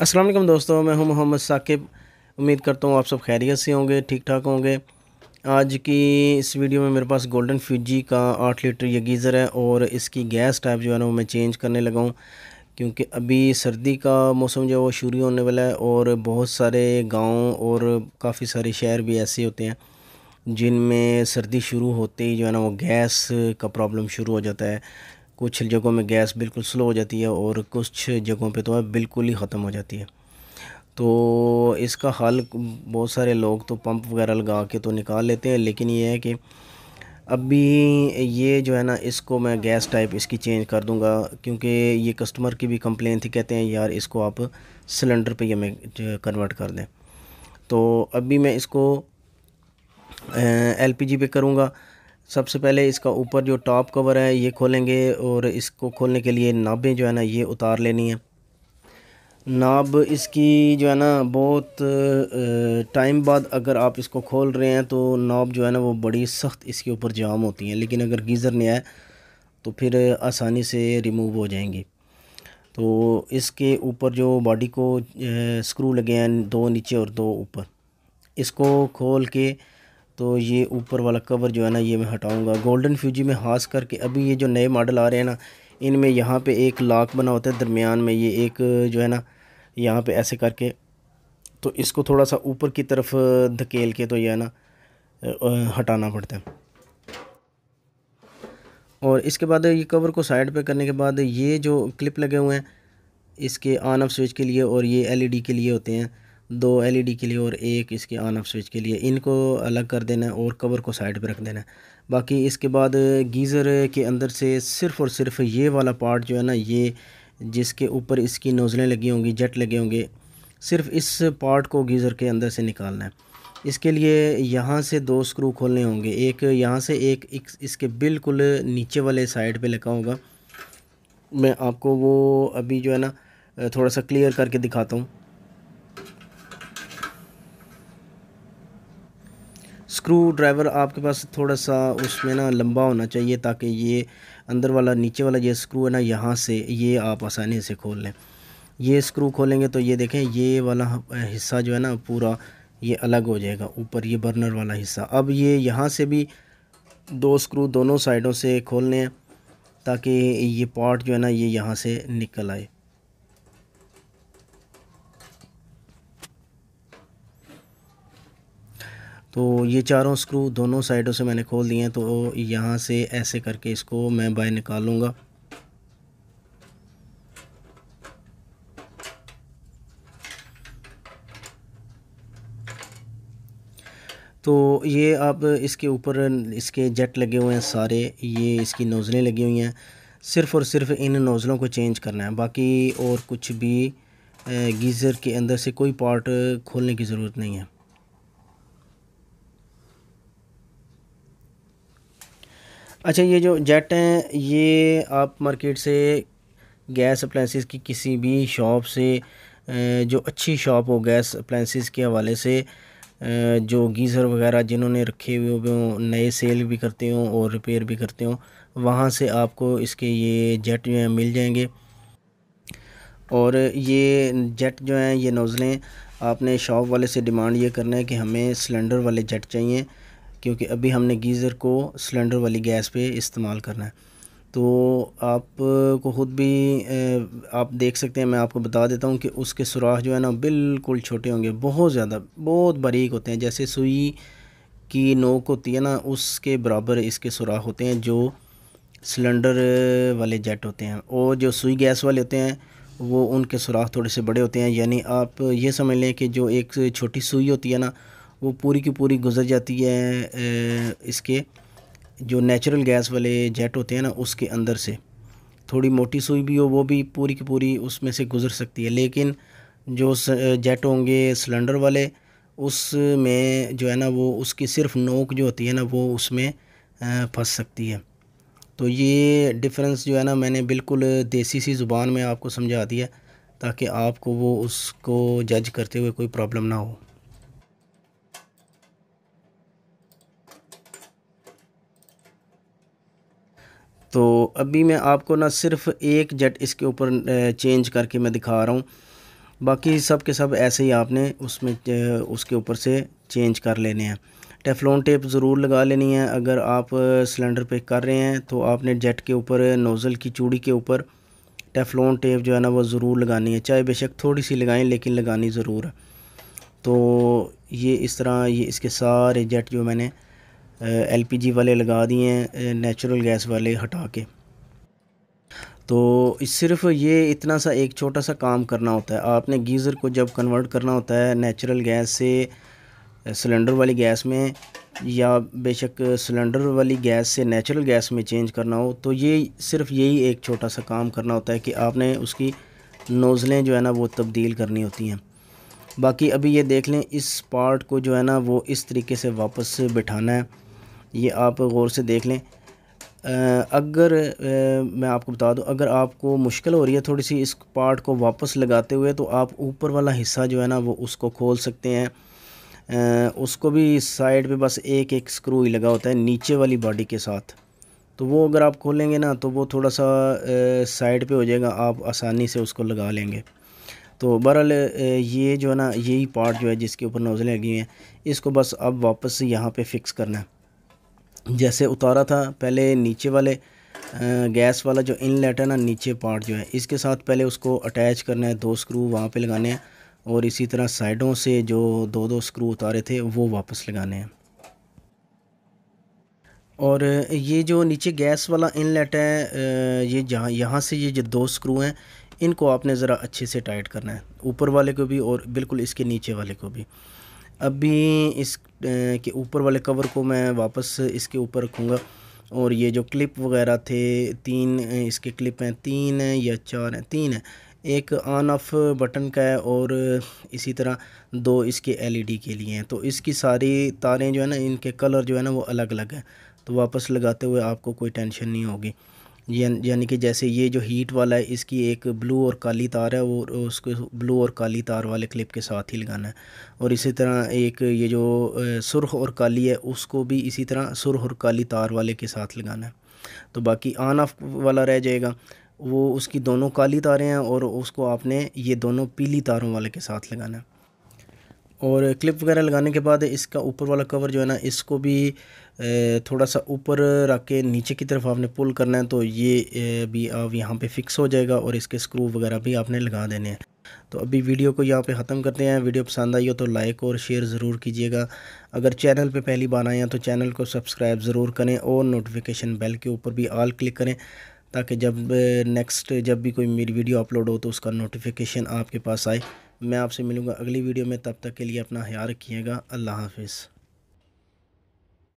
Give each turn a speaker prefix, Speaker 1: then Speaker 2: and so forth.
Speaker 1: अस्सलाम वालेकुम दोस्तों मैं हूं मोहम्मद साकिब उम्मीद करता हूं आप सब खैरियत से होंगे ठीक ठाक होंगे आज की इस वीडियो में मेरे पास गोल्डन फ्यूजी का आठ लीटर ये गीज़र है और इसकी गैस टाइप जो है ना वो मैं चेंज करने लगा हूं क्योंकि अभी सर्दी का मौसम जो है वो शुरू होने वाला है और बहुत सारे गाँव और काफ़ी सारे शहर भी ऐसे होते हैं जिनमें सर्दी शुरू होते ही जो है ना वो गैस का प्रॉब्लम शुरू हो जाता है कुछ जगहों में गैस बिल्कुल स्लो हो जाती है और कुछ जगहों पे तो है बिल्कुल ही ख़त्म हो जाती है तो इसका हल बहुत सारे लोग तो पंप वगैरह लगा के तो निकाल लेते हैं लेकिन ये है कि अभी ये जो है ना इसको मैं गैस टाइप इसकी चेंज कर दूंगा क्योंकि ये कस्टमर की भी कंप्लेन थी कहते हैं यार इसको आप सिलेंडर पे हमें कन्वर्ट कर दें तो अभी मैं इसको एलपीजी पे करूँगा सबसे पहले इसका ऊपर जो टॉप कवर है ये खोलेंगे और इसको खोलने के लिए नाबें जो है ना ये उतार लेनी है नाब इसकी जो है ना बहुत टाइम बाद अगर आप इसको खोल रहे हैं तो नाब जो है ना वो बड़ी सख्त इसके ऊपर जाम होती हैं लेकिन अगर गीज़र नहीं आए तो फिर आसानी से रिमूव हो जाएंगी तो इसके ऊपर जो बॉडी को स्क्रू लगे हैं दो नीचे और दो ऊपर इसको खोल के तो ये ऊपर वाला कवर जो है ना ये मैं हटाऊंगा गोल्डन फ्यूजी में खास करके अभी ये जो नए मॉडल आ रहे हैं ना इनमें यहाँ पे एक लाख बना होता है दरमियान में ये एक जो है ना यहाँ पे ऐसे करके तो इसको थोड़ा सा ऊपर की तरफ धकेल के तो यह ना हटाना पड़ता है और इसके बाद ये कवर को साइड पे करने के बाद ये जो क्लिप लगे हुए हैं इसके ऑन ऑफ स्विच के लिए और ये एलईडी के लिए होते हैं दो एलईडी e के लिए और एक इसके ऑन ऑफ स्विच के लिए इनको अलग कर देना है और कवर को साइड पर रख देना है बाकी इसके बाद गीज़र के अंदर से सिर्फ़ और सिर्फ ये वाला पार्ट जो है ना ये जिसके ऊपर इसकी नोज़लें लगी होंगी जेट लगे होंगे सिर्फ इस पार्ट को गीज़र के अंदर से निकालना है इसके लिए यहाँ से दो स्क्रू खोलने होंगे एक यहाँ से एक, इसके बिल्कुल नीचे वाले साइड पर लगा होगा मैं आपको वो अभी जो है ना थोड़ा सा क्लियर करके दिखाता हूँ स्क्रू ड्राइवर आपके पास थोड़ा सा उसमें ना लंबा होना चाहिए ताकि ये अंदर वाला नीचे वाला ये स्क्रू है ना यहाँ से ये आप आसानी से खोल लें ये स्क्रू खोलेंगे तो ये देखें ये वाला हिस्सा जो है ना पूरा ये अलग हो जाएगा ऊपर ये बर्नर वाला हिस्सा अब ये यहाँ से भी दो स्क्रू दोनों साइडों से खोलने हैं ताकि ये पार्ट जो है ना ये यहाँ से निकल आए तो ये चारों स्क्रू दोनों साइडों से मैंने खोल दिए हैं तो यहाँ से ऐसे करके इसको मैं बाय निकाल लूँगा तो ये आप इसके ऊपर इसके जेट लगे हुए हैं सारे ये इसकी नोज़लें लगी हुई हैं सिर्फ़ और सिर्फ इन नोज़लों को चेंज करना है बाकी और कुछ भी गीज़र के अंदर से कोई पार्ट खोलने की ज़रूरत नहीं है अच्छा ये जो जेट हैं ये आप मार्केट से गैस अप्लाइंसिस की किसी भी शॉप से जो अच्छी शॉप हो गैस अप्लाइंसिस के हवाले से जो गीज़र वगैरह जिन्होंने रखे हुए हों नए सेल भी करते हों और रिपेयर भी करते हों वहाँ से आपको इसके ये जेट जो हैं मिल जाएंगे और ये जेट जो हैं ये नोज़लें आपने शॉप वाले से डिमांड ये करना है कि हमें सिलेंडर वाले जेट चाहिए क्योंकि अभी हमने गीज़र को सिलेंडर वाली गैस पे इस्तेमाल करना है तो आप को ख़ुद भी आप देख सकते हैं मैं आपको बता देता हूँ कि उसके सुराख जो है ना बिल्कुल छोटे होंगे बहुत ज़्यादा बहुत बारीक होते हैं जैसे सुई की नोक होती है ना उसके बराबर इसके सुराख होते हैं जो सिलेंडर वाले जेट होते हैं और जो सुई गैस वाले होते हैं वो उनके सुराख थोड़े से बड़े होते हैं यानी आप ये समझ लें कि जो एक छोटी सुई होती है ना वो पूरी की पूरी गुजर जाती है इसके जो नेचुरल गैस वाले जेट होते हैं ना उसके अंदर से थोड़ी मोटी सुई भी हो वो भी पूरी की पूरी उसमें से गुज़र सकती है लेकिन जो जेट होंगे सिलेंडर वाले उसमें जो है ना वो उसकी सिर्फ नोक जो होती है ना वो उसमें फंस सकती है तो ये डिफरेंस जो है ना मैंने बिल्कुल देसी सी ज़ुबान में आपको समझा दिया ताकि आपको वो उसको जज करते हुए कोई प्रॉब्लम ना हो तो अभी मैं आपको ना सिर्फ एक जेट इसके ऊपर चेंज करके मैं दिखा रहा हूँ बाकी सब के सब ऐसे ही आपने उसमें उसके ऊपर से चेंज कर लेने हैं टेफलॉन टेप ज़रूर लगा लेनी है अगर आप सिलेंडर पे कर रहे हैं तो आपने जेट के ऊपर नोज़ल की चूड़ी के ऊपर टेफलॉन टेप जो है ना वो ज़रूर लगानी है चाहे बेशक थोड़ी सी लगाएं लेकिन लगानी ज़रूर है तो ये इस तरह ये इसके सारे जेट जो मैंने एलपीजी वाले लगा दिए हैं नेचुरल गैस वाले हटा के तो सिर्फ ये इतना सा एक छोटा सा काम करना होता है आपने गीज़र को जब कन्वर्ट करना होता है नेचुरल गैस से सिलेंडर वाली गैस में या बेशक सिलेंडर वाली गैस से नेचुरल गैस में चेंज करना हो तो ये सिर्फ यही एक छोटा सा काम करना होता है कि आपने उसकी नोज़लें जो है ना वो तब्दील करनी होती हैं बाकी अभी ये देख लें इस पार्ट को जो है ना वो इस तरीके से वापस बिठाना है ये आप गौर से देख लें अगर मैं आपको बता दूं अगर आपको मुश्किल हो रही है थोड़ी सी इस पार्ट को वापस लगाते हुए तो आप ऊपर वाला हिस्सा जो है ना वो उसको खोल सकते हैं उसको भी साइड पे बस एक एक स्क्रू ही लगा होता है नीचे वाली बॉडी के साथ तो वो अगर आप खोलेंगे ना तो वो थोड़ा सा साइड पे हो जाएगा आप आसानी से उसको लगा लेंगे तो बहरहाल ये जो है ना यही पार्ट जो है जिसके ऊपर नोज़लें लगी हैं इसको बस अब वापस यहाँ पर फिक्स करना है जैसे उतारा था पहले नीचे वाले गैस वाला जो इनलेट है ना नीचे पार्ट जो है इसके साथ पहले उसको अटैच करना है दो स्क्रू वहाँ पे लगाने हैं और इसी तरह साइडों से जो दो दो स्क्रू उतारे थे वो वापस लगाने हैं और ये जो नीचे गैस वाला इनलेट है ये जहाँ यहाँ से ये जो दो स्क्रू हैं इनको आपने ज़रा अच्छे से टाइट करना है ऊपर वाले को भी और बिल्कुल इसके नीचे वाले को भी अभी इस के ऊपर वाले कवर को मैं वापस इसके ऊपर रखूँगा और ये जो क्लिप वगैरह थे तीन इसके क्लिप हैं तीन हैं या चार हैं तीन हैं एक ऑन ऑफ बटन का है और इसी तरह दो इसके एलईडी के लिए हैं तो इसकी सारी तारें जो है ना इनके कलर जो है ना वो अलग अलग हैं तो वापस लगाते हुए आपको कोई टेंशन नहीं होगी यानी कि जैसे ये जो हीट वाला है इसकी एक ब्लू और काली तार है वो उसको ब्लू और काली तार वाले क्लिप के साथ ही लगाना है और इसी तरह एक ये जो सुरख और काली है उसको भी इसी तरह सुरख और काली तार वाले के साथ लगाना है तो बाकी ऑन ऑफ वाला रह जाएगा वो उसकी दोनों काली तारें हैं और उसको आपने ये दोनों पीली तारों वाले के साथ लगाना है और क्लिप वगैरह लगाने के बाद इसका ऊपर वाला कवर जो है ना इसको भी थोड़ा सा ऊपर रख के नीचे की तरफ आपने पुल करना है तो ये भी आप यहाँ पे फिक्स हो जाएगा और इसके स्क्रू वगैरह भी आपने लगा देने हैं तो अभी वीडियो को यहाँ पे ख़त्म करते हैं वीडियो पसंद आई हो तो लाइक और शेयर ज़रूर कीजिएगा अगर चैनल पे पहली बार आए हैं तो चैनल को सब्सक्राइब ज़रूर करें और नोटिफिकेशन बेल के ऊपर भी ऑल क्लिक करें ताकि जब नेक्स्ट जब भी कोई मेरी वीडियो अपलोड हो तो उसका नोटिफिकेशन आपके पास आए मैं आपसे मिलूँगा अगली वीडियो में तब तक के लिए अपना ख्याल रखिएगा अल्लाह हाफिज़